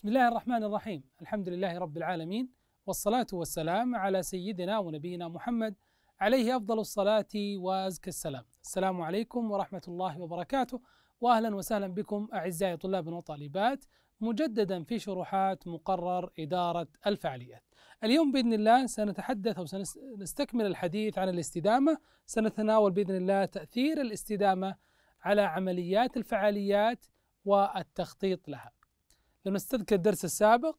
بسم الله الرحمن الرحيم الحمد لله رب العالمين والصلاة والسلام على سيدنا ونبينا محمد عليه أفضل الصلاة وأزكى السلام السلام عليكم ورحمة الله وبركاته وأهلا وسهلا بكم أعزائي طلاب وطالبات مجددا في شروحات مقرر إدارة الفعاليات اليوم بإذن الله سنتحدث أو سنستكمل الحديث عن الاستدامة سنتناول بإذن الله تأثير الاستدامة على عمليات الفعاليات والتخطيط لها لو نستذكر الدرس السابق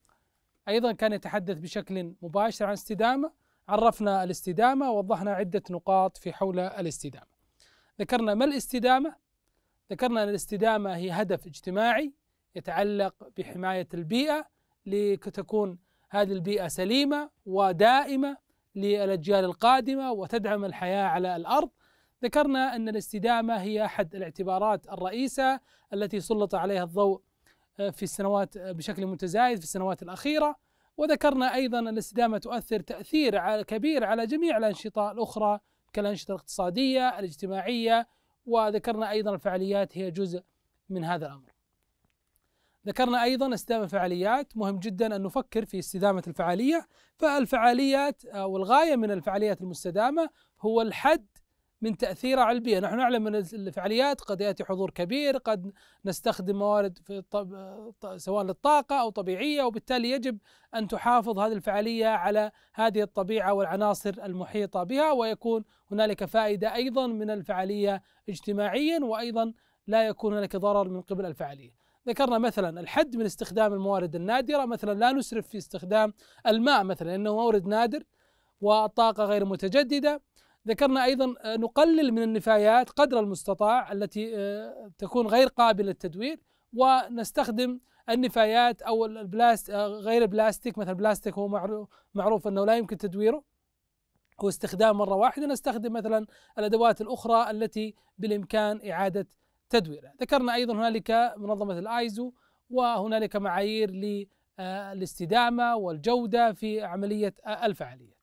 أيضا كان يتحدث بشكل مباشر عن استدامة عرفنا الاستدامة ووضحنا عدة نقاط في حول الاستدامة ذكرنا ما الاستدامة ذكرنا أن الاستدامة هي هدف اجتماعي يتعلق بحماية البيئة لتكون هذه البيئة سليمة ودائمة للأجيال القادمة وتدعم الحياة على الأرض ذكرنا أن الاستدامة هي أحد الاعتبارات الرئيسة التي سلط عليها الضوء في السنوات آه، بشكل متزايد في السنوات الأخيرة وذكرنا أيضا الاستدامة تؤثر تأثير كبير على جميع الأنشطة الأخرى كالأنشطة الاقتصادية الاجتماعية وذكرنا أيضا الفعاليات هي جزء من هذا الأمر ذكرنا أيضا استدامة الفعاليات مهم جدا أن نفكر في استدامة الفعالية فالفعاليات آه، والغاية من الفعاليات المستدامة هو الحد من تأثير على البيئة نحن نعلم من الفعاليات قد يأتي حضور كبير قد نستخدم موارد في سواء للطاقة أو طبيعية وبالتالي يجب أن تحافظ هذه الفعالية على هذه الطبيعة والعناصر المحيطة بها ويكون هنالك فائدة أيضا من الفعالية اجتماعيا وأيضا لا يكون هناك ضرر من قبل الفعالية ذكرنا مثلا الحد من استخدام الموارد النادرة مثلا لا نسرف في استخدام الماء مثلا لأنه مورد نادر والطاقة غير متجددة ذكرنا أيضا آه، نقلل من النفايات قدر المستطاع التي آه، تكون غير قابلة للتدوير ونستخدم النفايات أو البلاست آه، غير البلاستيك مثلا البلاستيك هو معروف أنه لا يمكن تدويره استخدام مرة واحدة نستخدم مثلا الأدوات الأخرى التي بالإمكان إعادة تدويرها ذكرنا أيضا هنالك منظمة الآيزو وهنالك معايير للاستدامة والجودة في عملية الفعالية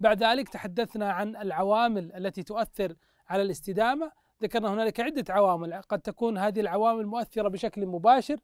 بعد ذلك تحدثنا عن العوامل التي تؤثر على الاستدامه ذكرنا هنالك عده عوامل قد تكون هذه العوامل مؤثره بشكل مباشر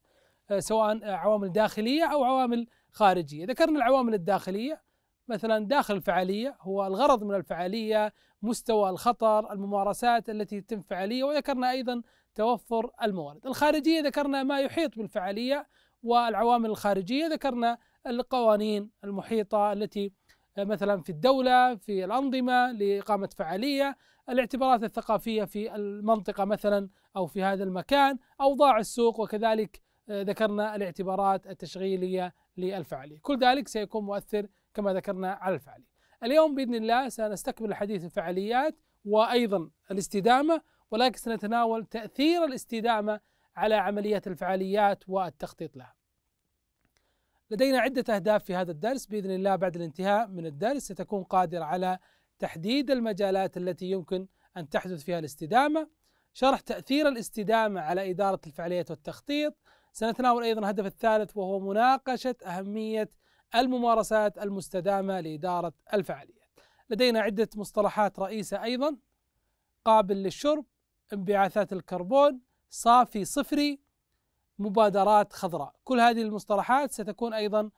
آه، سواء عوامل داخليه او عوامل خارجيه ذكرنا العوامل الداخليه مثلا داخل الفعاليه هو الغرض من الفعاليه مستوى الخطر الممارسات التي تتم فعاليه وذكرنا ايضا توفر الموارد الخارجيه ذكرنا ما يحيط بالفعاليه والعوامل الخارجيه ذكرنا القوانين المحيطه التي مثلا في الدولة في الأنظمة لإقامة فعالية الاعتبارات الثقافية في المنطقة مثلا أو في هذا المكان أوضاع السوق وكذلك آه، ذكرنا الاعتبارات التشغيلية للفعالية كل ذلك سيكون مؤثر كما ذكرنا على الفعالية اليوم بإذن الله سنستكمل الحديث الفعاليات وأيضا الاستدامة ولكن سنتناول تأثير الاستدامة على عملية الفعاليات والتخطيط لها لدينا عدة أهداف في هذا الدرس بإذن الله بعد الانتهاء من الدرس ستكون قادر على تحديد المجالات التي يمكن أن تحدث فيها الاستدامة شرح تأثير الاستدامة على إدارة الفعاليات والتخطيط سنتناول أيضا الهدف الثالث وهو مناقشة أهمية الممارسات المستدامة لإدارة الفعاليات لدينا عدة مصطلحات رئيسة أيضا قابل للشرب انبعاثات الكربون صافي صفري مبادرات خضراء كل هذه المصطلحات ستكون أيضا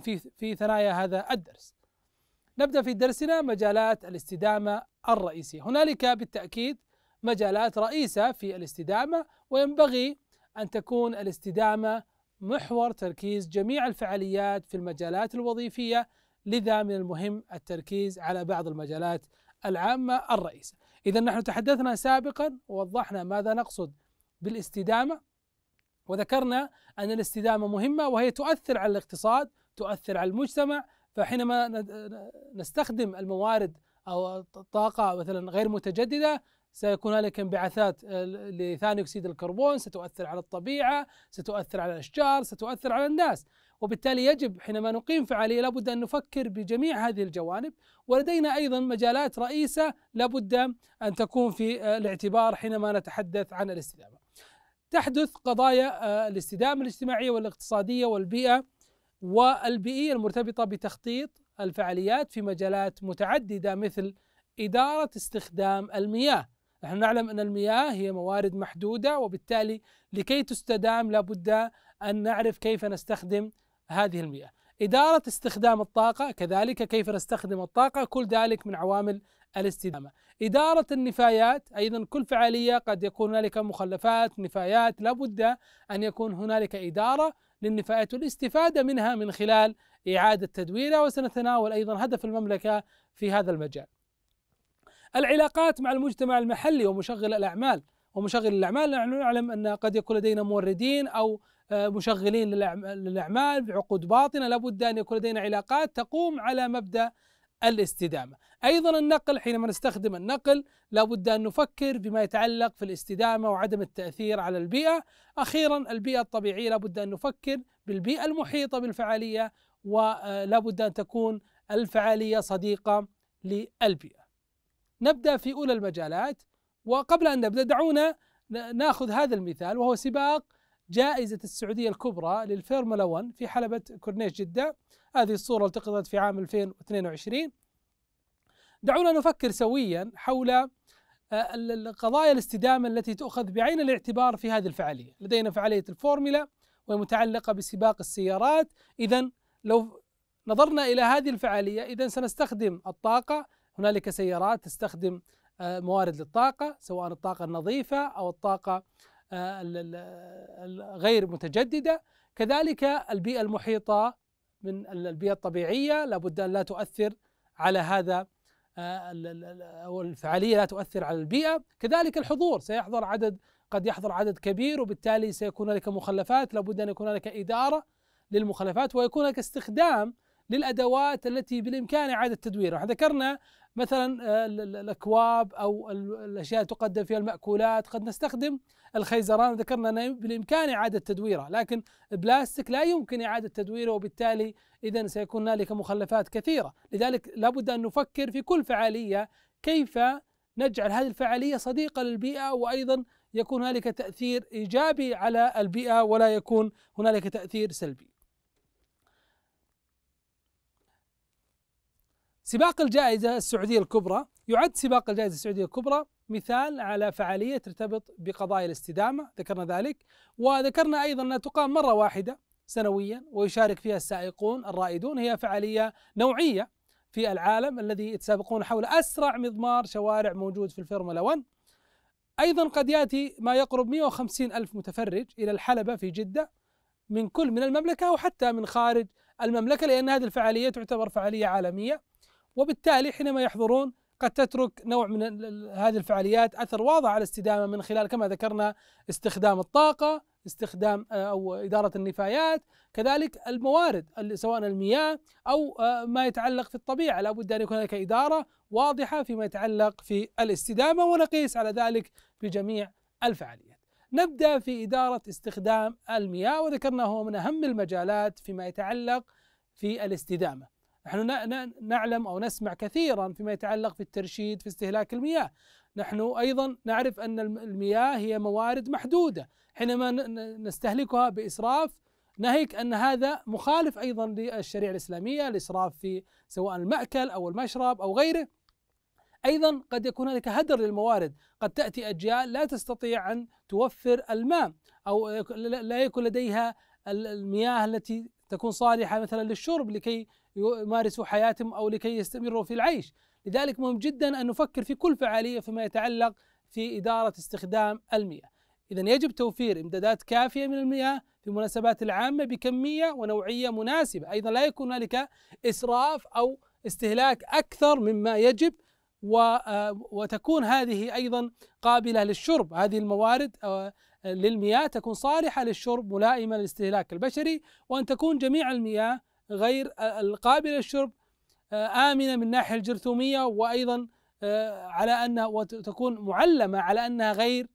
في, في ثنايا هذا الدرس نبدأ في درسنا مجالات الاستدامة الرئيسية هنالك بالتأكيد مجالات رئيسة في الاستدامة وينبغي أن تكون الاستدامة محور تركيز جميع الفعاليات في المجالات الوظيفية لذا من المهم التركيز على بعض المجالات العامة الرئيسة إذا نحن تحدثنا سابقا ووضحنا ماذا نقصد بالاستدامة وذكرنا أن الاستدامة مهمة وهي تؤثر على الاقتصاد تؤثر على المجتمع فحينما نستخدم الموارد أو الطاقة مثلا غير متجددة سيكون هنالك انبعاثات آه، لثاني اكسيد الكربون ستؤثر على الطبيعه، ستؤثر على الاشجار، ستؤثر على الناس، وبالتالي يجب حينما نقيم فعاليه لابد ان نفكر بجميع هذه الجوانب، ولدينا ايضا مجالات رئيسه لابد ان تكون في آه، الاعتبار حينما نتحدث عن الاستدامه. تحدث قضايا آه، الاستدامه الاجتماعيه والاقتصاديه والبيئه والبيئيه المرتبطه بتخطيط الفعاليات في مجالات متعدده مثل اداره استخدام المياه. نحن نعلم ان المياه هي موارد محدوده وبالتالي لكي تستدام لابد ان نعرف كيف نستخدم هذه المياه. اداره استخدام الطاقه كذلك كيف نستخدم الطاقه كل ذلك من عوامل الاستدامة إدارة النفايات أيضا كل فعالية قد يكون هنالك مخلفات نفايات لابد أن يكون هنالك إدارة للنفايات والاستفادة منها من خلال إعادة تدويرها وسنتناول أيضا هدف المملكة في هذا المجال العلاقات مع المجتمع المحلي ومشغل الأعمال ومشغل الأعمال نحن نعلم أن قد يكون لدينا موردين أو آه، مشغلين للأعمال بعقود باطنة لابد أن يكون لدينا علاقات تقوم على مبدأ الاستدامة أيضا النقل حينما نستخدم النقل لابد أن نفكر بما يتعلق في الاستدامة وعدم التأثير على البيئة أخيرا البيئة الطبيعية لابد أن نفكر بالبيئة المحيطة بالفعالية ولابد آه، أن تكون الفعالية صديقة للبيئة نبدأ في أولى المجالات وقبل أن نبدأ دعونا ناخذ هذا المثال وهو سباق جائزة السعودية الكبرى للفورمولا 1 في حلبة كورنيش جدة هذه الصورة التقطت في عام 2022 دعونا نفكر سويا حول آه، قضايا الاستدامة التي تؤخذ بعين الاعتبار في هذه الفعالية لدينا فعالية الفورمولا ومتعلقة بسباق السيارات إذا لو نظرنا إلى هذه الفعالية إذا سنستخدم الطاقة هنالك سيارات تستخدم آه، موارد للطاقة سواء الطاقة النظيفة أو الطاقة آه، غير متجددة كذلك البيئة المحيطة من البيئة الطبيعية لابد أن لا تؤثر على هذا آه، الفعالية لا تؤثر على البيئة كذلك الحضور سيحضر عدد قد يحضر عدد كبير وبالتالي سيكون لك مخلفات لابد أن يكون لك إدارة للمخلفات ويكون لك استخدام للأدوات التي بالإمكان إعادة تدويرها ذكرنا مثلا آه، الاكواب او الاشياء تقدم فيها الماكولات قد نستخدم الخيزران ذكرنا انه بالامكان اعاده تدويره لكن البلاستيك لا يمكن اعاده تدويره وبالتالي اذا سيكون هنالك مخلفات كثيره لذلك لابد ان نفكر في كل فعاليه كيف نجعل هذه الفعاليه صديقه للبيئه وايضا يكون هنالك تاثير ايجابي على البيئه ولا يكون هنالك تاثير سلبي سباق الجائزة السعودية الكبرى يعد سباق الجائزة السعودية الكبرى مثال على فعالية ترتبط بقضايا الاستدامة ذكرنا ذلك وذكرنا أيضا أنها تقام مرة واحدة سنويا ويشارك فيها السائقون الرائدون هي فعالية نوعية في العالم الذي يتسابقون حول أسرع مضمار شوارع موجود في الفورمولا 1 أيضا قد يأتي ما يقرب 150 ألف متفرج إلى الحلبة في جدة من كل من المملكة وحتى من خارج المملكة لأن هذه الفعالية تعتبر فعالية عالمية وبالتالي حينما يحضرون قد تترك نوع من هذه الفعاليات اثر واضح على الاستدامه من خلال كما ذكرنا استخدام الطاقه، استخدام آه، او اداره النفايات، كذلك الموارد سواء المياه او آه، ما يتعلق في الطبيعه، لابد ان يكون هناك اداره واضحه فيما يتعلق في الاستدامه ونقيس على ذلك بجميع الفعاليات. نبدا في اداره استخدام المياه وذكرنا هو من اهم المجالات فيما يتعلق في الاستدامه. نحن نعلم أو نسمع كثيرا فيما يتعلق في الترشيد في استهلاك المياه نحن أيضا نعرف أن المياه هي موارد محدودة حينما نستهلكها بإسراف ناهيك أن هذا مخالف أيضا للشريعة الإسلامية الإسراف في سواء المأكل أو المشرب أو غيره ايضا قد يكون هناك هدر للموارد، قد تاتي اجيال لا تستطيع ان توفر الماء او لا يكون لديها المياه التي تكون صالحه مثلا للشرب لكي يمارسوا حياتهم أو لكي يستمروا في العيش لذلك مهم جدا أن نفكر في كل فعالية فيما يتعلق في إدارة استخدام المياه إذا يجب توفير إمدادات كافية من المياه في المناسبات العامة بكمية ونوعية مناسبة أيضا لا يكون هنالك إسراف أو استهلاك أكثر مما يجب آه، وتكون هذه أيضا قابلة للشرب هذه الموارد آه، للمياه تكون صالحة للشرب ملائمة للاستهلاك البشري وأن تكون جميع المياه غير القابلة للشرب آه، آمنة من الناحية الجرثومية وأيضا آه، على أنها وتكون معلمة على أنها غير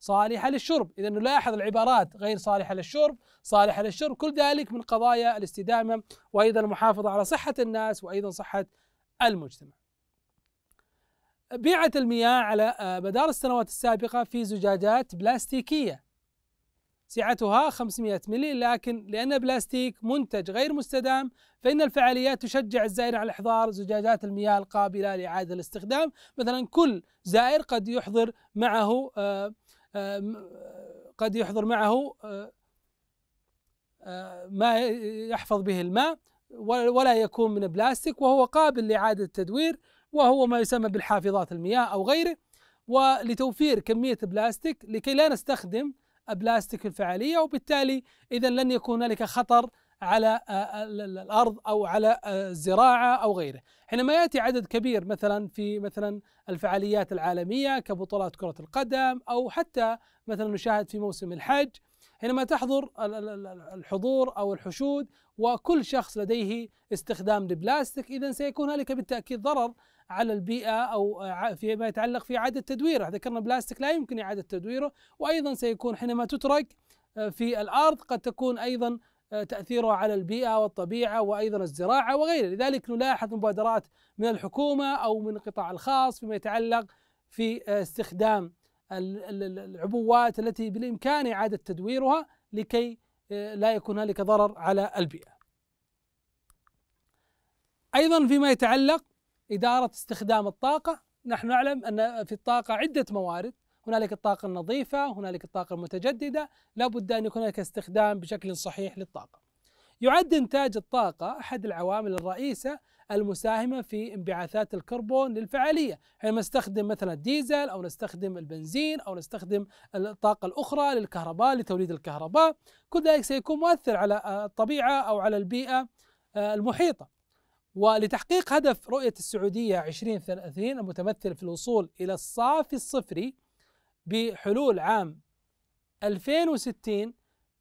صالحة للشرب إذا نلاحظ العبارات غير صالحة للشرب صالحة للشرب كل ذلك من قضايا الاستدامة وأيضا المحافظة على صحة الناس وأيضا صحة المجتمع بيعت المياه على آه، مدار السنوات السابقة في زجاجات بلاستيكية سعتها 500 ملي لكن لأن بلاستيك منتج غير مستدام فإن الفعاليات تشجع الزائر على إحضار زجاجات المياه القابلة لإعادة الاستخدام مثلا كل زائر قد يحضر معه آه، آه، آه، قد يحضر معه ما يحفظ به الماء ولا يكون من بلاستيك وهو قابل لإعادة التدوير وهو ما يسمى بالحافظات المياه أو غيره ولتوفير كمية بلاستيك لكي لا نستخدم بلاستيك الفعاليه وبالتالي اذا لن يكون هنالك خطر على آه، آه، الارض او على آه، الزراعه او غيره، حينما ياتي عدد كبير مثلا في مثلا الفعاليات العالميه كبطولات كره القدم او حتى مثلا نشاهد في موسم الحج حينما تحضر الحضور او الحشود وكل شخص لديه استخدام لبلاستيك اذا سيكون هنالك بالتاكيد ضرر على البيئة أو آه، فيما يتعلق في إعادة تدويره ذكرنا البلاستيك لا يمكن إعادة تدويره وأيضا سيكون حينما تترك آه، في الأرض قد تكون أيضا آه، تأثيرها على البيئة والطبيعة وأيضا الزراعة وغيره لذلك نلاحظ مبادرات من الحكومة أو من القطاع الخاص فيما يتعلق في استخدام العبوات التي بالإمكان إعادة تدويرها لكي لا يكون هنالك ضرر على البيئة أيضا فيما يتعلق إدارة استخدام الطاقة نحن نعلم أن في الطاقة عدة موارد هنالك الطاقة النظيفة هنالك الطاقة المتجددة لا بد أن يكون هناك استخدام بشكل صحيح للطاقة يعد إنتاج الطاقة أحد العوامل الرئيسة المساهمة في انبعاثات الكربون للفعالية حينما نستخدم مثلا الديزل أو نستخدم البنزين أو نستخدم الطاقة الأخرى للكهرباء لتوليد الكهرباء كل ذلك سيكون مؤثر على الطبيعة أو على البيئة المحيطة ولتحقيق هدف رؤية السعودية 2030 المتمثل في الوصول إلى الصافي الصفري بحلول عام 2060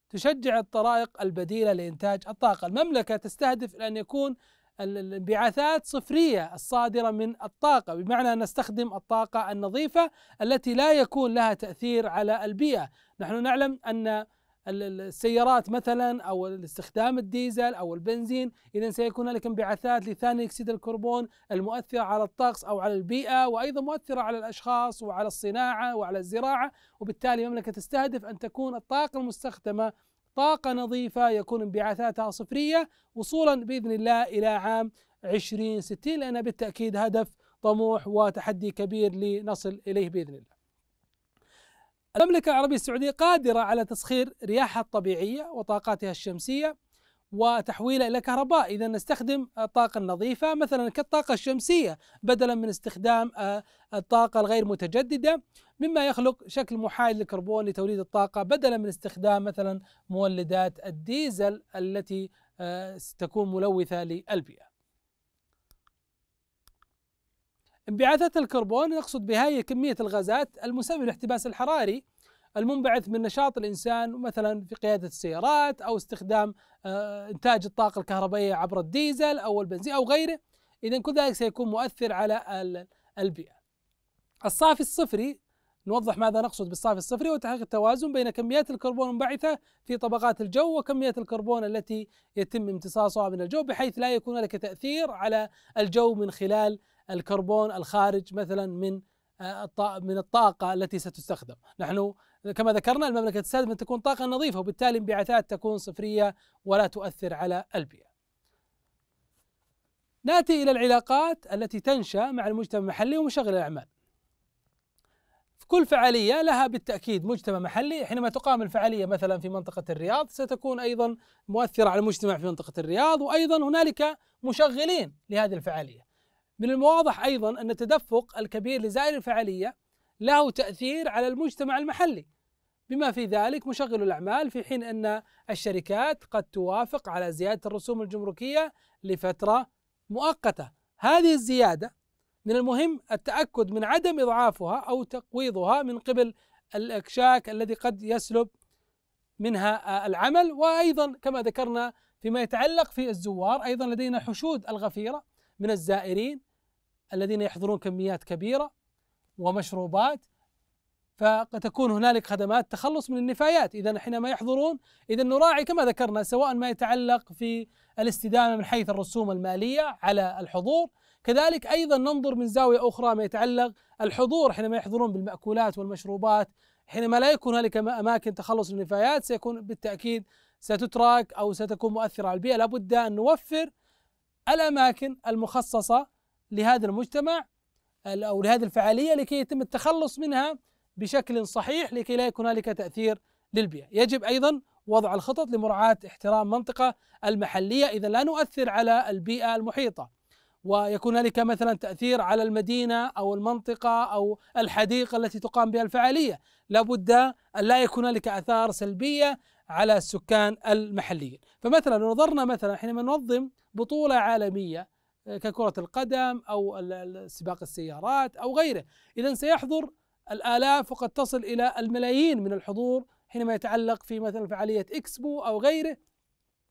تشجع الطرائق البديلة لإنتاج الطاقة المملكة تستهدف أن يكون الانبعاثات صفرية الصادرة من الطاقة بمعنى أن نستخدم الطاقة النظيفة التي لا يكون لها تأثير على البيئة نحن نعلم أن السيارات مثلا او استخدام الديزل او البنزين اذا سيكون هنالك انبعاثات لثاني اكسيد الكربون المؤثره على الطقس او على البيئه وايضا مؤثره على الاشخاص وعلى الصناعه وعلى الزراعه وبالتالي المملكه تستهدف ان تكون الطاقه المستخدمه طاقه نظيفه يكون انبعاثاتها صفريه وصولا باذن الله الى عام 2060 لان بالتاكيد هدف طموح وتحدي كبير لنصل اليه باذن الله. المملكة العربية السعودية قادرة على تسخير رياحها الطبيعية وطاقاتها الشمسية وتحويلها إلى كهرباء إذا نستخدم الطاقة النظيفة مثلا كالطاقة الشمسية بدلا من استخدام آه، الطاقة الغير متجددة مما يخلق شكل محايد للكربون لتوليد الطاقة بدلا من استخدام مثلا مولدات الديزل التي آه، تكون ملوثة للبيئة انبعاثات الكربون نقصد بها هي كمية الغازات المسببة للاحتباس الحراري المنبعث من نشاط الإنسان مثلا في قيادة السيارات أو استخدام آه، إنتاج الطاقة الكهربائية عبر الديزل أو البنزين أو غيره إذا كل ذلك سيكون مؤثر على البيئة الصافي الصفري نوضح ماذا نقصد بالصافي الصفري هو تحقيق التوازن بين كميات الكربون المنبعثة في طبقات الجو وكميات الكربون التي يتم امتصاصها من الجو بحيث لا يكون لك تأثير على الجو من خلال الكربون الخارج مثلا من آه، من الطاقة التي ستستخدم نحن كما ذكرنا المملكة تستهدف أن تكون طاقة نظيفة وبالتالي انبعاثات تكون صفرية ولا تؤثر على البيئة ناتي إلى العلاقات التي تنشأ مع المجتمع المحلي ومشغل الأعمال كل فعالية لها بالتأكيد مجتمع محلي حينما تقام الفعالية مثلا في منطقة الرياض ستكون أيضا مؤثرة على المجتمع في منطقة الرياض وأيضا هنالك مشغلين لهذه الفعالية من المواضح أيضا أن التدفق الكبير لزائر الفعالية له تأثير على المجتمع المحلي بما في ذلك مشغل الأعمال في حين أن الشركات قد توافق على زيادة الرسوم الجمركية لفترة مؤقتة هذه الزيادة من المهم التأكد من عدم إضعافها أو تقويضها من قبل الإكشاك الذي قد يسلب منها آه، العمل وأيضا كما ذكرنا فيما يتعلق في الزوار أيضا لدينا حشود الغفيرة من الزائرين الذين يحضرون كميات كبيرة ومشروبات فقد تكون هنالك خدمات تخلص من النفايات إذا حينما يحضرون إذا نراعي كما ذكرنا سواء ما يتعلق في الاستدامة من حيث الرسوم المالية على الحضور كذلك أيضا ننظر من زاوية أخرى ما يتعلق الحضور حينما يحضرون بالمأكولات والمشروبات حينما لا يكون هنالك أماكن تخلص من النفايات سيكون بالتأكيد ستترك أو ستكون مؤثرة على البيئة لابد أن نوفر الأماكن المخصصة لهذا المجتمع أو لهذه الفعالية لكي يتم التخلص منها بشكل صحيح لكي لا يكون هنالك تأثير للبيئة يجب أيضا وضع الخطط لمراعاة احترام منطقة المحلية إذا لا نؤثر على البيئة المحيطة ويكون هنالك مثلا تأثير على المدينة أو المنطقة أو الحديقة التي تقام بها الفعالية لابد أن لا يكون هنالك آثار سلبية على السكان المحليين فمثلا لو نظرنا مثلا حينما ننظم بطولة عالمية آه، ككرة القدم أو سباق السيارات أو غيره إذا سيحضر الآلاف وقد تصل إلى الملايين من الحضور حينما يتعلق في مثلا فعالية إكسبو أو غيره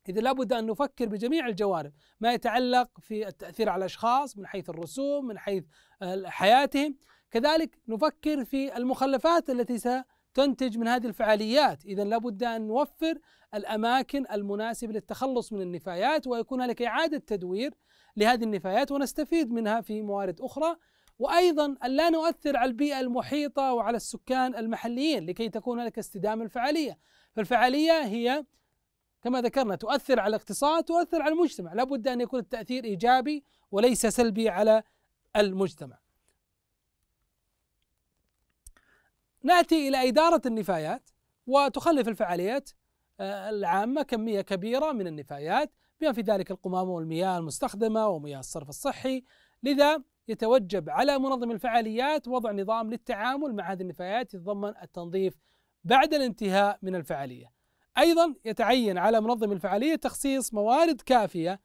إذا لابد أن نفكر بجميع الجوانب ما يتعلق في التأثير على الأشخاص من حيث الرسوم من حيث آه، حياتهم كذلك نفكر في المخلفات التي تنتج من هذه الفعاليات إذا لابد أن نوفر الأماكن المناسبة للتخلص من النفايات ويكون لك إعادة تدوير لهذه النفايات ونستفيد منها في موارد أخرى وأيضا أن لا نؤثر على البيئة المحيطة وعلى السكان المحليين لكي تكون لك استدامة الفعالية فالفعالية هي كما ذكرنا تؤثر على الاقتصاد تؤثر على المجتمع لابد أن يكون التأثير إيجابي وليس سلبي على المجتمع ناتي الى اداره النفايات وتخلف الفعاليات آه، العامه كميه كبيره من النفايات بما في ذلك القمامه والمياه المستخدمه ومياه الصرف الصحي لذا يتوجب على منظم الفعاليات وضع نظام للتعامل مع هذه النفايات يتضمن التنظيف بعد الانتهاء من الفعاليه. ايضا يتعين على منظم الفعاليه تخصيص موارد كافيه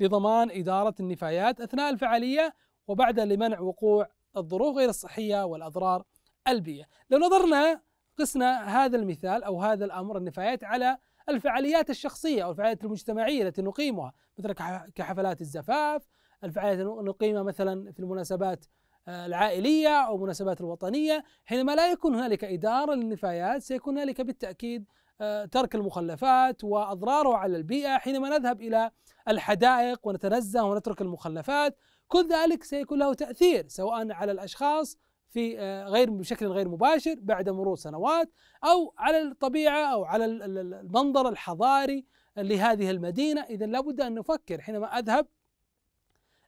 لضمان اداره النفايات اثناء الفعاليه وبعدها لمنع وقوع الظروف غير الصحيه والاضرار البيئة لو نظرنا قسنا هذا المثال أو هذا الأمر النفايات على الفعاليات الشخصية أو الفعاليات المجتمعية التي نقيمها مثل كحفلات الزفاف الفعاليات نقيمها مثلا في المناسبات آه، العائلية أو المناسبات الوطنية حينما لا يكون هنالك إدارة للنفايات سيكون هنالك بالتأكيد آه، ترك المخلفات وأضراره على البيئة حينما نذهب إلى الحدائق ونتنزه ونترك المخلفات كل ذلك سيكون له تأثير سواء على الأشخاص في آه، غير بشكل غير مباشر بعد مرور سنوات او على الطبيعه او على المنظر الحضاري لهذه المدينه اذا لابد ان نفكر حينما اذهب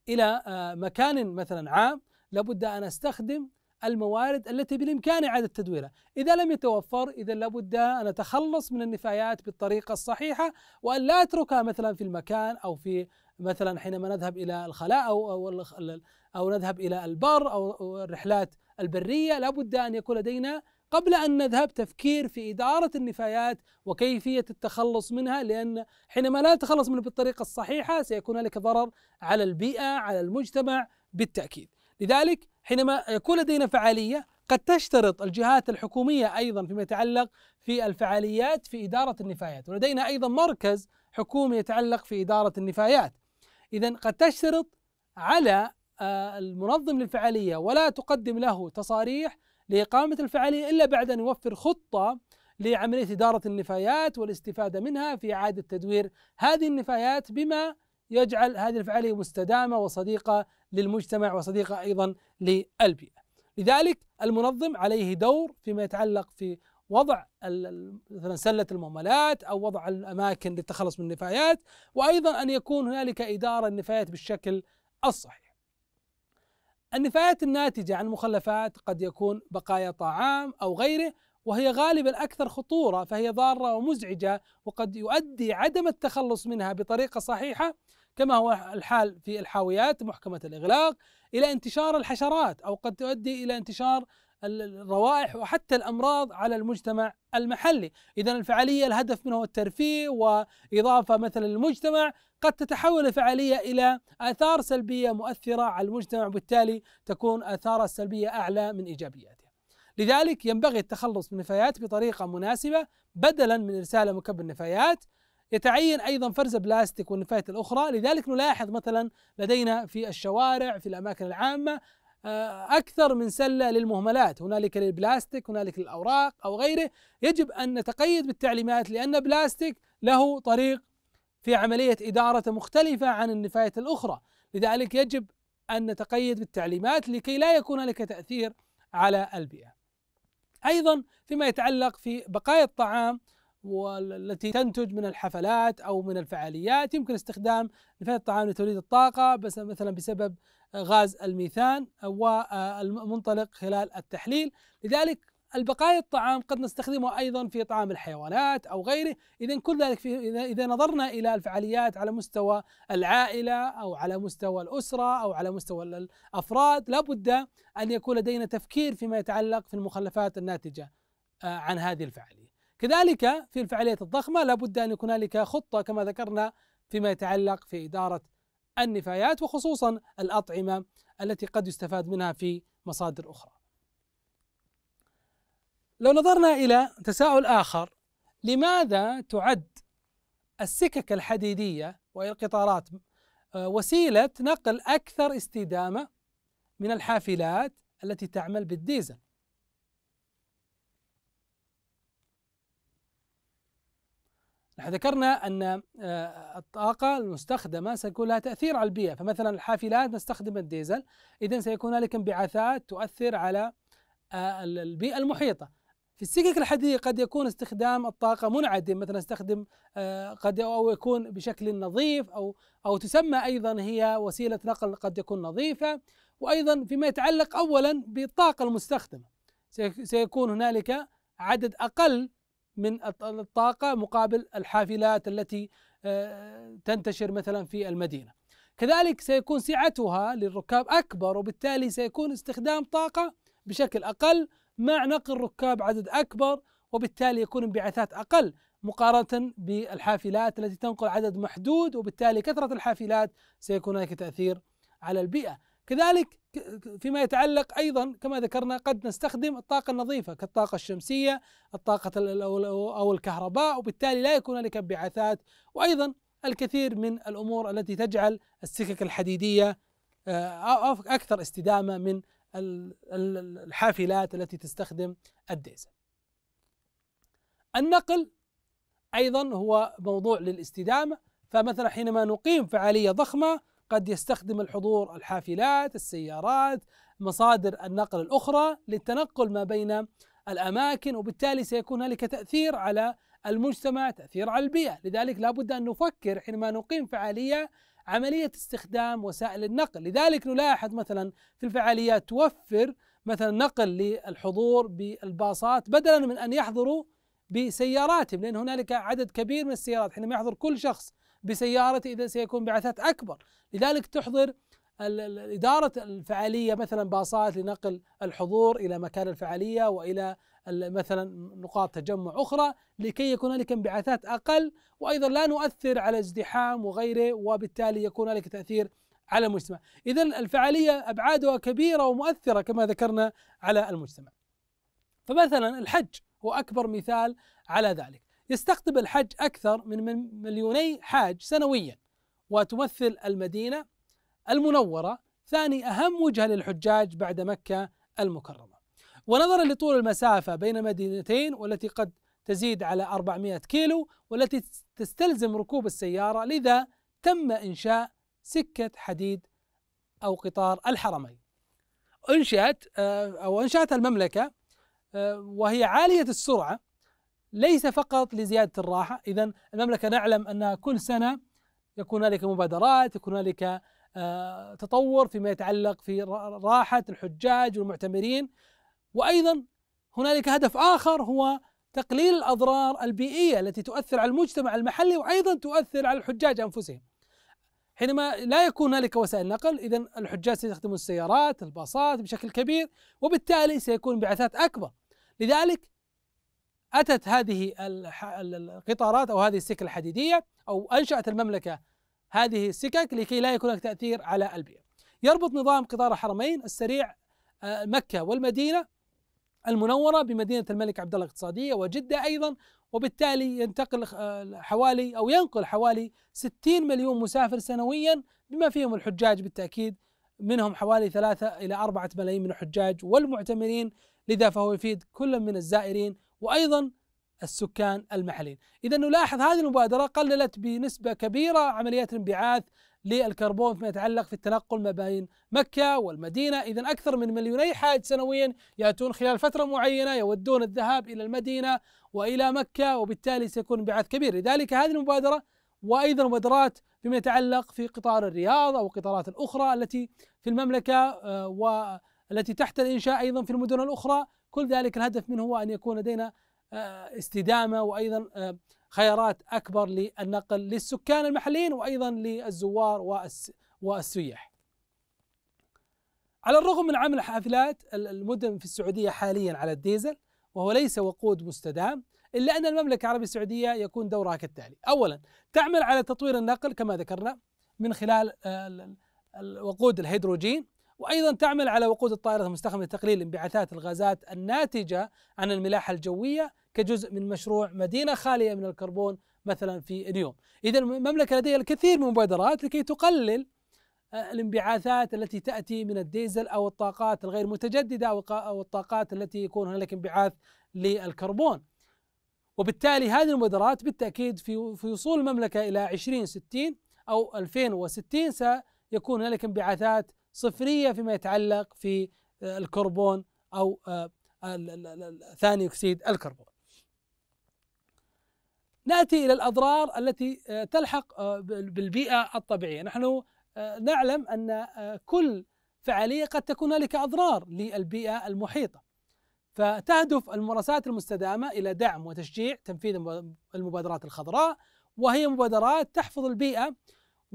الى آه، مكان مثلا عام لابد ان استخدم الموارد التي بالإمكان إعادة تدويرها إذا لم يتوفر إذا لابد أن أتخلص من النفايات بالطريقة الصحيحة وأن لا أتركها مثلا في المكان أو في مثلا حينما نذهب إلى الخلاء أو, أو, أو نذهب إلى البر أو الرحلات البرية لابد أن يكون لدينا قبل أن نذهب تفكير في إدارة النفايات وكيفية التخلص منها لأن حينما لا نتخلص منها بالطريقة الصحيحة سيكون هنالك ضرر على البيئة على المجتمع بالتأكيد لذلك حينما يكون لدينا فعالية قد تشترط الجهات الحكومية أيضا فيما يتعلق في الفعاليات في إدارة النفايات ولدينا أيضا مركز حكومي يتعلق في إدارة النفايات إذا قد تشترط على آه، المنظم للفعالية ولا تقدم له تصاريح لإقامة الفعالية إلا بعد أن يوفر خطة لعملية إدارة النفايات والاستفادة منها في إعادة تدوير هذه النفايات بما يجعل هذه الفعالية مستدامة وصديقة للمجتمع وصديقة أيضا للبيئة لذلك المنظم عليه دور فيما يتعلق في وضع مثلا سلة المهملات أو وضع الأماكن للتخلص من النفايات وأيضا أن يكون هنالك إدارة النفايات بالشكل الصحيح النفايات الناتجة عن المخلفات قد يكون بقايا طعام أو غيره وهي غالبا اكثر خطوره فهي ضاره ومزعجه وقد يؤدي عدم التخلص منها بطريقه صحيحه كما هو الحال في الحاويات محكمه الاغلاق الى انتشار الحشرات او قد تؤدي الى انتشار الروائح وحتى الامراض على المجتمع المحلي، اذا الفعاليه الهدف منها الترفيه واضافه مثلا للمجتمع قد تتحول الفعاليه الى اثار سلبيه مؤثره على المجتمع وبالتالي تكون اثارها السلبيه اعلى من ايجابياتها. لذلك ينبغي التخلص من النفايات بطريقة مناسبة بدلا من إرسال مكب النفايات يتعين ايضا فرز البلاستيك والنفايات الاخرى لذلك نلاحظ مثلا لدينا في الشوارع في الاماكن العامه آه، اكثر من سله للمهملات هنالك للبلاستيك هنالك للاوراق او غيره يجب ان نتقيد بالتعليمات لان بلاستيك له طريق في عمليه ادارته مختلفه عن النفايات الاخرى لذلك يجب ان نتقيد بالتعليمات لكي لا يكون هنالك تاثير على البيئه أيضا فيما يتعلق في بقايا الطعام والتي تنتج من الحفلات او من الفعاليات يمكن استخدام نفايات الطعام لتوليد الطاقه بس مثلا بسبب غاز الميثان والمنطلق خلال التحليل لذلك البقايا الطعام قد نستخدمه ايضا في اطعام الحيوانات او غيره، اذا كل ذلك في اذا اذا نظرنا الى الفعاليات على مستوى العائله او على مستوى الاسره او على مستوى الافراد، لابد ان يكون لدينا تفكير فيما يتعلق في المخلفات الناتجه آه، عن هذه الفعاليه. كذلك في الفعاليات الضخمه لابد ان يكون هنالك خطه كما ذكرنا فيما يتعلق في اداره النفايات وخصوصا الاطعمه التي قد يستفاد منها في مصادر اخرى. لو نظرنا إلى تساؤل آخر لماذا تعد السكك الحديدية وهي القطارات آه، وسيلة نقل أكثر استدامة من الحافلات التي تعمل بالديزل نحن ذكرنا أن آه، الطاقة المستخدمة سيكون لها تأثير على البيئة فمثلا الحافلات نستخدم الديزل إذا سيكون هنالك انبعاثات تؤثر على آه، البيئة المحيطة في السكك الحديد قد يكون استخدام الطاقة منعدم مثلا استخدم آه، قد أو يكون بشكل نظيف أو أو تسمى أيضا هي وسيلة نقل قد تكون نظيفة وأيضا فيما يتعلق أولا بالطاقة المستخدمة سيكون هنالك عدد أقل من الطاقة مقابل الحافلات التي آه، تنتشر مثلا في المدينة كذلك سيكون سعتها للركاب أكبر وبالتالي سيكون استخدام طاقة بشكل أقل مع نقل ركاب عدد أكبر وبالتالي يكون انبعاثات أقل مقارنة بالحافلات التي تنقل عدد محدود وبالتالي كثرة الحافلات سيكون هناك تأثير على البيئة كذلك فيما يتعلق أيضا كما ذكرنا قد نستخدم الطاقة النظيفة كالطاقة الشمسية الطاقة أو الكهرباء وبالتالي لا يكون هناك انبعاثات وأيضا الكثير من الأمور التي تجعل السكك الحديدية آه، أكثر استدامة من الحافلات التي تستخدم الديزل النقل أيضا هو موضوع للاستدامة فمثلا حينما نقيم فعالية ضخمة قد يستخدم الحضور الحافلات السيارات مصادر النقل الأخرى للتنقل ما بين الأماكن وبالتالي سيكون هنالك تأثير على المجتمع تأثير على البيئة لذلك لابد أن نفكر حينما نقيم فعالية عملية استخدام وسائل النقل لذلك نلاحظ مثلا في الفعاليات توفر مثلا نقل للحضور بالباصات بدلا من أن يحضروا بسياراتهم لأن هنالك عدد كبير من السيارات حينما يحضر كل شخص بسيارته إذا سيكون بعثات أكبر لذلك تحضر إدارة الفعالية مثلا باصات لنقل الحضور إلى مكان الفعالية وإلى مثلا نقاط تجمع أخرى لكي يكون هنالك انبعاثات أقل وأيضا لا نؤثر على ازدحام وغيره وبالتالي يكون هنالك تأثير على المجتمع إذا الفعالية أبعادها كبيرة ومؤثرة كما ذكرنا على المجتمع فمثلا الحج هو أكبر مثال على ذلك يستقطب الحج أكثر من مليوني حاج سنويا وتمثل المدينة المنورة ثاني أهم وجهة للحجاج بعد مكة المكرمة ونظرا لطول المسافة بين المدينتين والتي قد تزيد على 400 كيلو والتي تستلزم ركوب السيارة لذا تم إنشاء سكة حديد أو قطار الحرمين أنشأت آه، أو أنشأتها المملكة آه، وهي عالية السرعة ليس فقط لزيادة الراحة إذا المملكة نعلم أن كل سنة يكون هنالك مبادرات يكون هنالك آه، تطور فيما يتعلق في راحة الحجاج والمعتمرين وايضا هنالك هدف اخر هو تقليل الاضرار البيئيه التي تؤثر على المجتمع المحلي وايضا تؤثر على الحجاج انفسهم. حينما لا يكون هنالك وسائل نقل اذا الحجاج سيستخدمون السيارات، الباصات بشكل كبير وبالتالي سيكون انبعاثات اكبر. لذلك اتت هذه القطارات او هذه السكك الحديديه او انشات المملكه هذه السكك لكي لا يكون هناك تاثير على البيئه. يربط نظام قطار الحرمين السريع آه، مكه والمدينه المنورة بمدينة الملك عبدالله الاقتصادية وجدة أيضا وبالتالي ينتقل آه، حوالي أو ينقل حوالي 60 مليون مسافر سنويا بما فيهم الحجاج بالتأكيد منهم حوالي ثلاثة إلى أربعة ملايين من الحجاج والمعتمرين لذا فهو يفيد كل من الزائرين وأيضا السكان المحليين إذا نلاحظ هذه المبادرة قللت بنسبة كبيرة عمليات الانبعاث للكربون فيما يتعلق في التنقل ما بين مكة والمدينة إذا أكثر من مليوني حاج سنويا يأتون خلال فترة معينة يودون الذهاب إلى المدينة وإلى مكة وبالتالي سيكون انبعاث كبير لذلك هذه المبادرة وأيضا مبادرات فيما يتعلق في قطار الرياض أو القطارات الأخرى التي في المملكة آه، والتي تحت الإنشاء أيضا في المدن الأخرى كل ذلك الهدف منه هو أن يكون لدينا آه، استدامة وأيضا آه، خيارات اكبر للنقل للسكان المحليين وايضا للزوار والسياح. على الرغم من عمل حافلات المدن في السعوديه حاليا على الديزل وهو ليس وقود مستدام الا ان المملكه العربيه السعوديه يكون دورها كالتالي: اولا تعمل على تطوير النقل كما ذكرنا من خلال وقود الهيدروجين وأيضا تعمل على وقود الطائره المستخدمة لتقليل انبعاثات الغازات الناتجة عن الملاحة الجوية كجزء من مشروع مدينة خالية من الكربون مثلا في اليوم إذا المملكة لديها الكثير من المبادرات لكي تقلل آه، الانبعاثات التي تأتي من الديزل أو الطاقات الغير متجددة أو الطاقات التي يكون هنالك انبعاث للكربون وبالتالي هذه المبادرات بالتأكيد في في وصول المملكة إلى 2060 أو 2060 سيكون هنالك انبعاثات صفرية فيما يتعلق في آه، الكربون أو آه، ثاني أكسيد الكربون ناتي الى الاضرار التي آه، تلحق بالبيئه الطبيعيه، نحن نعلم ان كل فعاليه قد تكون هنالك اضرار للبيئه المحيطه. فتهدف الممارسات المستدامه الى دعم وتشجيع تنفيذ المبادرات الخضراء وهي مبادرات تحفظ البيئه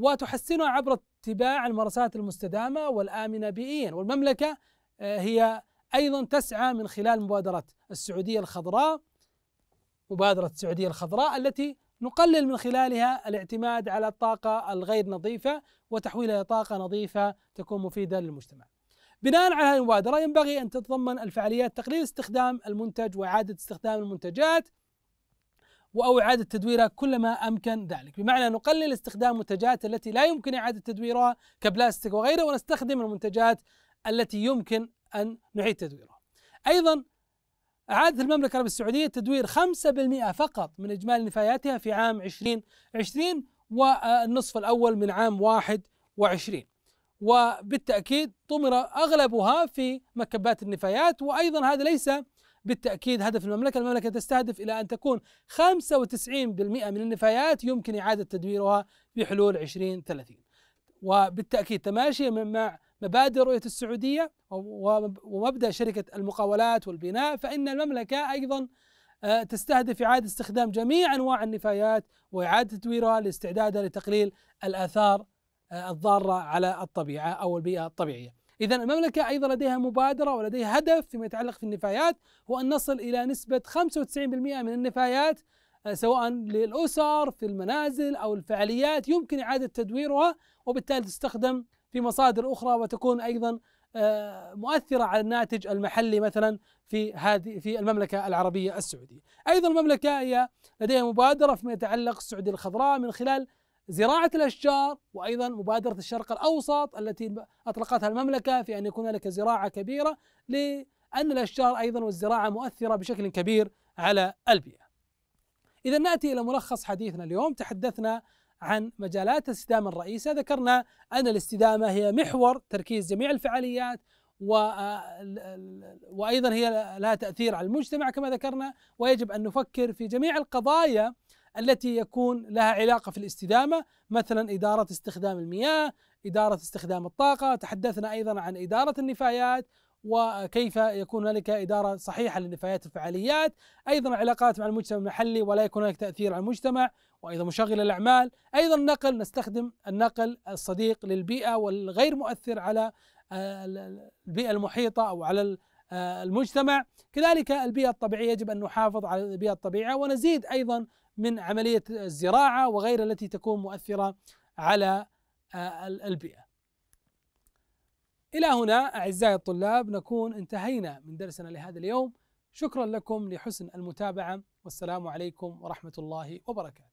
وتحسنها عبر اتباع الممارسات المستدامة والآمنة بيئيا والمملكة آه، هي أيضا تسعى من خلال مبادرة السعودية الخضراء مبادرة السعودية الخضراء التي نقلل من خلالها الاعتماد على الطاقة الغير نظيفة وتحويلها إلى طاقة نظيفة تكون مفيدة للمجتمع. بناء على هذه المبادرة ينبغي أن تتضمن الفعاليات تقليل استخدام المنتج وإعادة استخدام المنتجات أو إعادة تدويرها كلما أمكن ذلك بمعنى نقلل استخدام المنتجات التي لا يمكن إعادة تدويرها كبلاستيك وغيره ونستخدم المنتجات التي يمكن أن نعيد تدويرها أيضا أعادت المملكة العربية السعودية تدوير 5% فقط من إجمالي نفاياتها في عام 2020 والنصف الأول من عام 21 وبالتأكيد طمر أغلبها في مكبات النفايات وأيضا هذا ليس بالتأكيد هدف المملكة المملكة تستهدف إلى أن تكون 95% من النفايات يمكن إعادة تدويرها في حلول 2030 وبالتأكيد تماشيا مع مبادئ رؤية السعودية ومبدأ شركة المقاولات والبناء فإن المملكة أيضا آه، تستهدف إعادة استخدام جميع أنواع النفايات وإعادة تدويرها لاستعدادها لتقليل الآثار آه، الضارة على الطبيعة أو البيئة الطبيعية إذا المملكة أيضا لديها مبادرة ولديها هدف فيما يتعلق في النفايات هو أن نصل إلى نسبة 95% من النفايات آه، سواء للأسر في المنازل أو الفعاليات يمكن إعادة تدويرها وبالتالي تستخدم في مصادر أخرى وتكون أيضا آه، مؤثرة على الناتج المحلي مثلا في هذه في المملكة العربية السعودية. أيضا المملكة هي لديها مبادرة فيما يتعلق السعودية الخضراء من خلال زراعة الأشجار وأيضا مبادرة الشرق الأوسط التي أطلقتها المملكة في أن يكون هناك زراعة كبيرة لأن الأشجار أيضا والزراعة مؤثرة بشكل كبير على البيئة إذا نأتي إلى ملخص حديثنا اليوم تحدثنا عن مجالات الاستدامة الرئيسة ذكرنا أن الاستدامة هي محور تركيز جميع الفعاليات آه، وأيضا هي لها تأثير على المجتمع كما ذكرنا ويجب أن نفكر في جميع القضايا التي يكون لها علاقه في الاستدامه مثلا اداره استخدام المياه، اداره استخدام الطاقه، تحدثنا ايضا عن اداره النفايات وكيف يكون هنالك اداره صحيحه للنفايات الفعاليات، ايضا علاقات مع المجتمع المحلي ولا يكون هناك تاثير على المجتمع، وايضا مشغل الاعمال، ايضا النقل نستخدم النقل الصديق للبيئه والغير مؤثر على البيئه المحيطه او على آه، المجتمع، كذلك البيئه الطبيعيه يجب ان نحافظ على البيئه الطبيعيه ونزيد ايضا من عملية الزراعة وغيرها التي تكون مؤثرة على آه، البيئة إلى هنا أعزائي الطلاب نكون انتهينا من درسنا لهذا اليوم شكرا لكم لحسن المتابعة والسلام عليكم ورحمة الله وبركاته